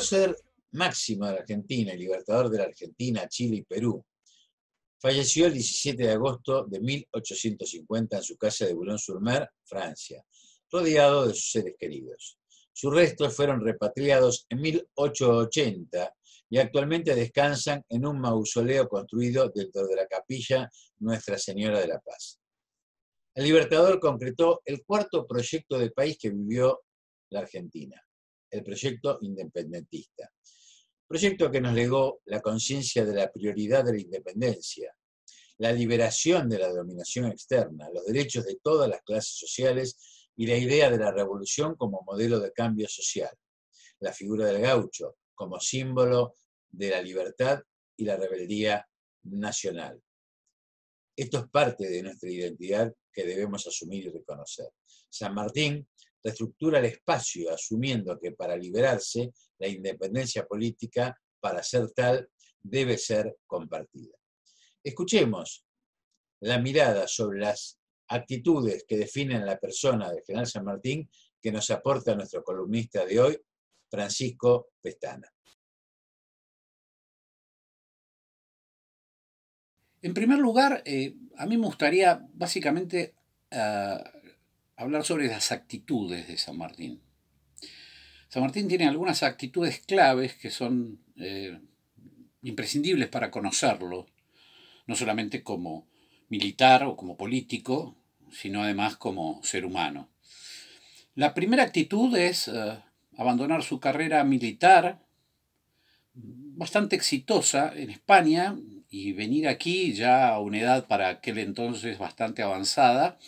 ser máximo de la Argentina el libertador de la Argentina, Chile y Perú. Falleció el 17 de agosto de 1850 en su casa de Boulogne-sur-Mer, Francia, rodeado de sus seres queridos. Sus restos fueron repatriados en 1880 y actualmente descansan en un mausoleo construido dentro de la capilla Nuestra Señora de la Paz. El Libertador concretó el cuarto proyecto de país que vivió la Argentina el proyecto independentista. Proyecto que nos legó la conciencia de la prioridad de la independencia, la liberación de la dominación externa, los derechos de todas las clases sociales y la idea de la revolución como modelo de cambio social. La figura del gaucho como símbolo de la libertad y la rebeldía nacional. Esto es parte de nuestra identidad que debemos asumir y reconocer. San Martín reestructura el espacio asumiendo que para liberarse la independencia política, para ser tal, debe ser compartida. Escuchemos la mirada sobre las actitudes que definen la persona del general San Martín que nos aporta nuestro columnista de hoy, Francisco Pestana. En primer lugar, eh, a mí me gustaría básicamente eh, hablar sobre las actitudes de San Martín. San Martín tiene algunas actitudes claves que son eh, imprescindibles para conocerlo, no solamente como militar o como político, sino además como ser humano. La primera actitud es abandonar su carrera militar, bastante exitosa en España, y venir aquí ya a una edad para aquel entonces bastante avanzada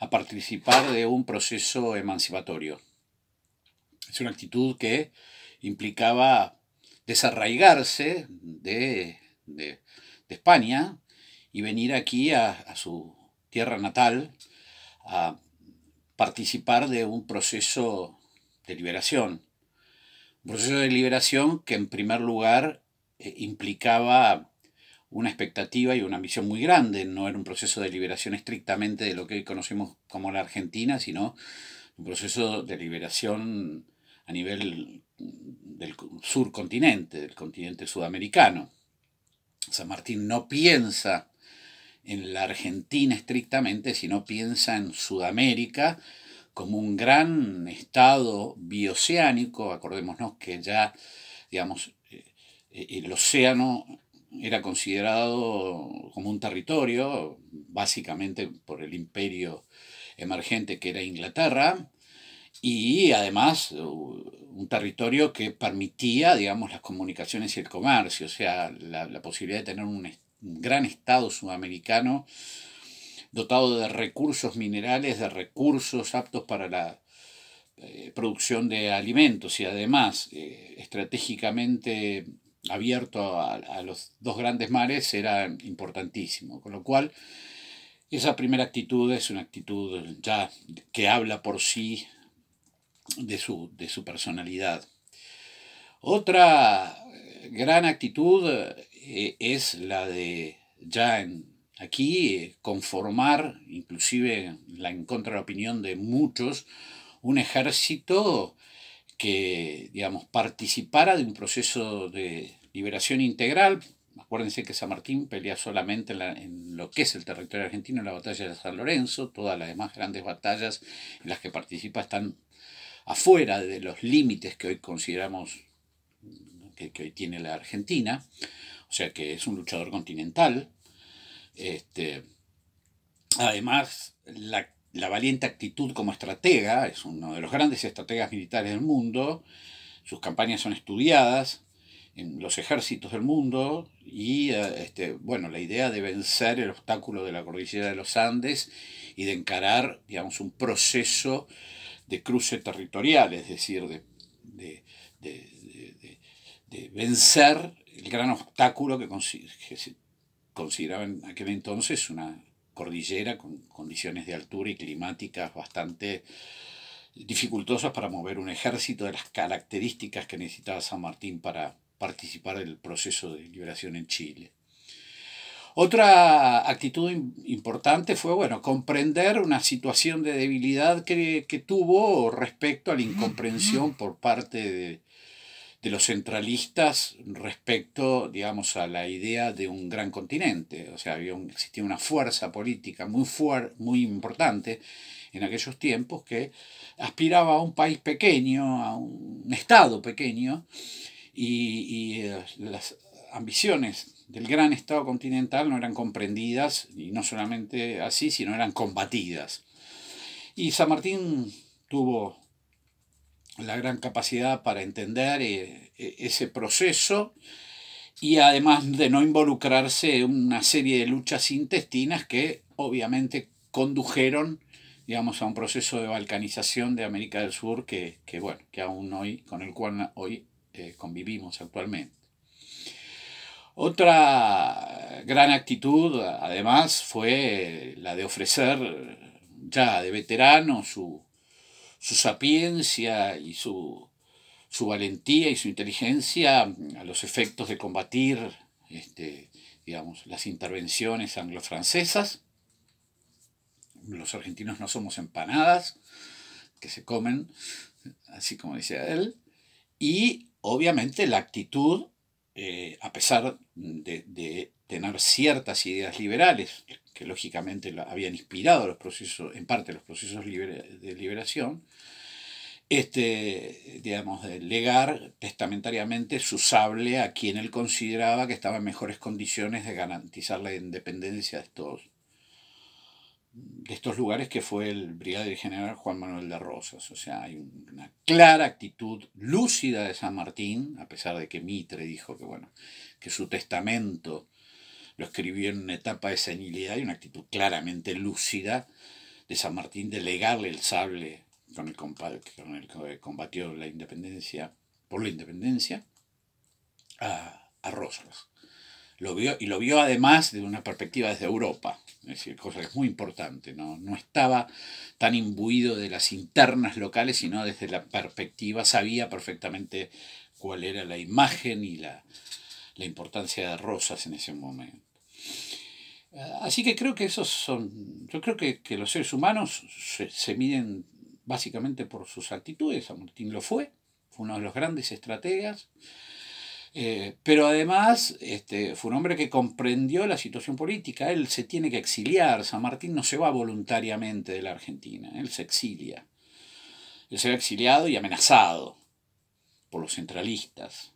a participar de un proceso emancipatorio. Es una actitud que implicaba desarraigarse de, España y venir aquí a, su tierra natal a participar de un proceso de liberación. Un proceso de liberación que en primer lugar eh, implicaba una expectativa y una ambición muy grande. No era un proceso de liberación estrictamente de lo que hoy conocemos como la Argentina, sino un proceso de liberación a nivel del surcontinente, del continente sudamericano. San Martín no piensa en la Argentina estrictamente, sino piensa en Sudamérica como un gran estado bioceánico, acordémonos que ya, digamos, eh, eh, el océano era considerado como un territorio, básicamente por el imperio emergente que era Inglaterra, y además uh, un territorio que permitía, digamos, las comunicaciones y el comercio, o sea, la, posibilidad de tener un, gran Estado sudamericano dotado de recursos minerales, de recursos aptos para la eh, producción de alimentos y además eh, estratégicamente abierto a, los dos grandes mares era importantísimo, con lo cual esa primera actitud es una actitud ya que habla por sí de su, de su personalidad. Otra eh, gran actitud eh, es la de ya aquí eh, conformar, inclusive la, en contra de la opinión de muchos, un ejército que, digamos, participara de un proceso de, liberación integral. Acuérdense que San Martín pelea solamente en, lo que es el territorio argentino, en la batalla de San Lorenzo. Todas las demás grandes batallas en las que participa están afuera de los límites que hoy consideramos que, hoy tiene la Argentina. O sea que es un luchador continental. Este, además, la, la valiente actitud como estratega, es uno de los grandes estrategas militares del mundo. Sus campañas son estudiadas, en los ejércitos del mundo y eh, este, bueno, la idea de vencer el obstáculo de la cordillera de los Andes y de encarar digamos, un proceso de cruce territorial, es decir, de, de, vencer el gran obstáculo que, que, se consideraba en aquel entonces una cordillera con condiciones de altura y climáticas bastante dificultosas para mover un ejército de las características que necesitaba San Martín para, participar el proceso de liberación en Chile. Otra actitud importante fue, bueno, comprender una situación de debilidad que, tuvo respecto a la incomprensión por parte de, los centralistas respecto, digamos, a la idea de un gran continente. O sea, había existía una fuerza política muy, muy importante en aquellos tiempos que aspiraba a un país pequeño, a un estado pequeño, y, eh, las ambiciones del gran Estado continental no eran comprendidas, y no solamente así, sino eran combatidas. Y San Martín tuvo la gran capacidad para entender eh, e, ese proceso y además de no involucrarse en una serie de luchas intestinas que obviamente condujeron digamos, a un proceso de balcanización de América del Sur que, bueno, que aún hoy, con el cual hoy convivimos actualmente. Otra gran actitud, además, fue la de ofrecer ya de veterano su, su sapiencia y su, su, valentía y su inteligencia a los efectos de combatir este, digamos, las intervenciones anglo-francesas. Los argentinos no somos empanadas que se comen, así como decía él, y obviamente la actitud, eh, a pesar de, tener ciertas ideas liberales, que lógicamente habían inspirado los procesos, en parte los procesos de liberación, este, digamos, de legar testamentariamente su sable a quien él consideraba que estaba en mejores condiciones de garantizar la independencia de estos de estos lugares que fue el brigadier general Juan Manuel de Rosas. O sea, hay una clara actitud lúcida de San Martín, a pesar de que Mitre dijo que, bueno, que su testamento lo escribió en una etapa de senilidad y una actitud claramente lúcida de San Martín de legarle el sable con el, con el que combatió la independencia, por la independencia, a Rosas lo vio, y lo vio además de una perspectiva desde Europa, es decir, cosa que es muy importante, no, no estaba tan imbuido de las internas locales, sino desde la perspectiva, sabía perfectamente cuál era la imagen y la, la importancia de Rosas en ese momento. Así que creo que esos son, yo creo que, que los seres humanos se, miden básicamente por sus actitudes, San lo fue, fue uno de los grandes estrategas, eh, pero además este, fue un hombre que comprendió la situación política. Él se tiene que exiliar. San Martín no se va voluntariamente de la Argentina. Él se exilia. Él se exiliado y amenazado por los centralistas.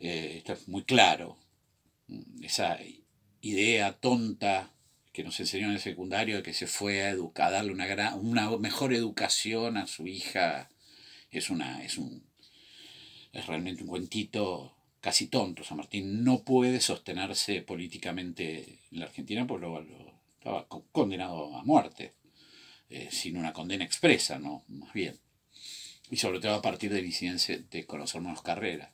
Eh, está muy claro. Esa idea tonta que nos enseñó en el secundario de que se fue a, darle una, gran, una mejor educación a su hija es, una, es, un, es realmente un cuentito casi tonto. San Martín no puede sostenerse políticamente en la Argentina, pues lo, estaba condenado a muerte, eh, sin una condena expresa, ¿no? Más bien. Y sobre todo a partir del incidente de los hermanos Carrera.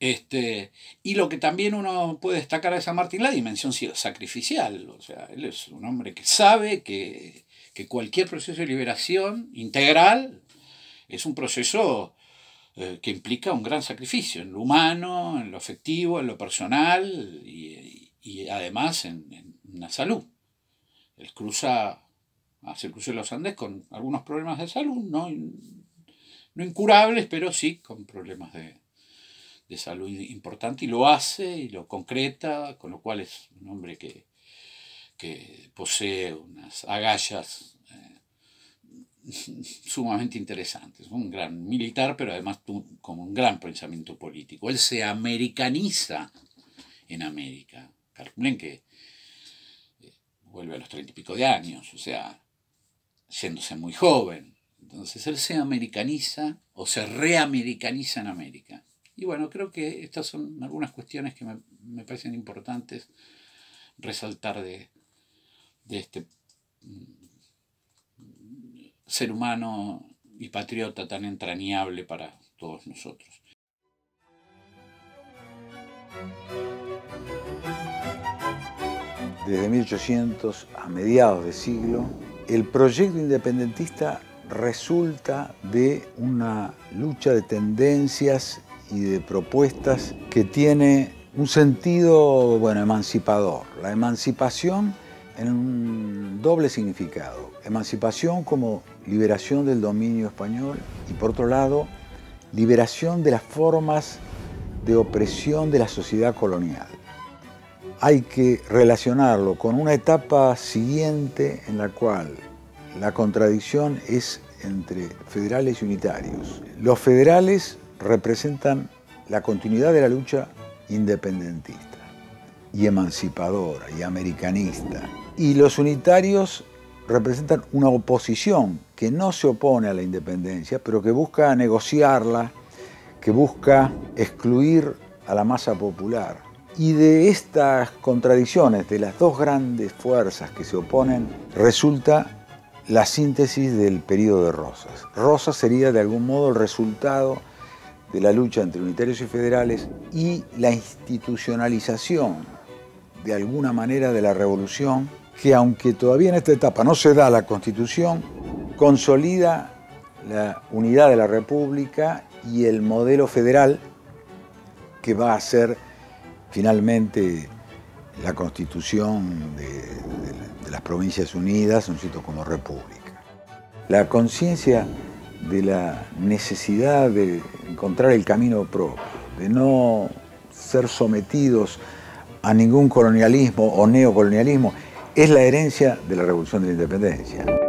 Este, y lo que también uno puede destacar de San Martín, la dimensión sacrificial. O sea, él es un hombre que sabe que, que cualquier proceso de liberación integral es un proceso eh, que implica un gran sacrificio en lo humano, en lo afectivo, en lo personal y, y además en, en, la salud. Él cruza, hace el cruce de los Andes con algunos problemas de salud, no, no incurables, pero sí con problemas de, de salud importante y lo hace y lo concreta, con lo cual es un hombre que, que posee unas agallas sumamente es Un gran militar, pero además como un gran pensamiento político. Él se americaniza en América. que eh, vuelve a los treinta y pico de años, o sea, siéndose muy joven. Entonces él se americaniza o se reamericaniza en América. Y bueno, creo que estas son algunas cuestiones que me, parecen importantes resaltar de este mm, ser humano y patriota tan entrañable para todos nosotros. Desde 1800 a mediados de siglo, el proyecto independentista resulta de una lucha de tendencias y de propuestas que tiene un sentido, bueno, emancipador. La emancipación en un doble significado emancipación como liberación del dominio español y por otro lado, liberación de las formas de opresión de la sociedad colonial. Hay que relacionarlo con una etapa siguiente en la cual la contradicción es entre federales y unitarios. Los federales representan la continuidad de la lucha independentista y emancipadora y americanista. Y los unitarios representan una oposición que no se opone a la independencia, pero que busca negociarla, que busca excluir a la masa popular. Y de estas contradicciones, de las dos grandes fuerzas que se oponen, resulta la síntesis del periodo de Rosas. Rosas sería de algún modo el resultado de la lucha entre unitarios y federales y la institucionalización de alguna manera de la revolución que aunque todavía en esta etapa no se da la constitución, consolida la unidad de la República y el modelo federal que va a ser finalmente la constitución de, las Provincias Unidas, un sitio como República. La conciencia de la necesidad de encontrar el camino propio, de no ser sometidos a ningún colonialismo o neocolonialismo, es la herencia de la Revolución de la Independencia.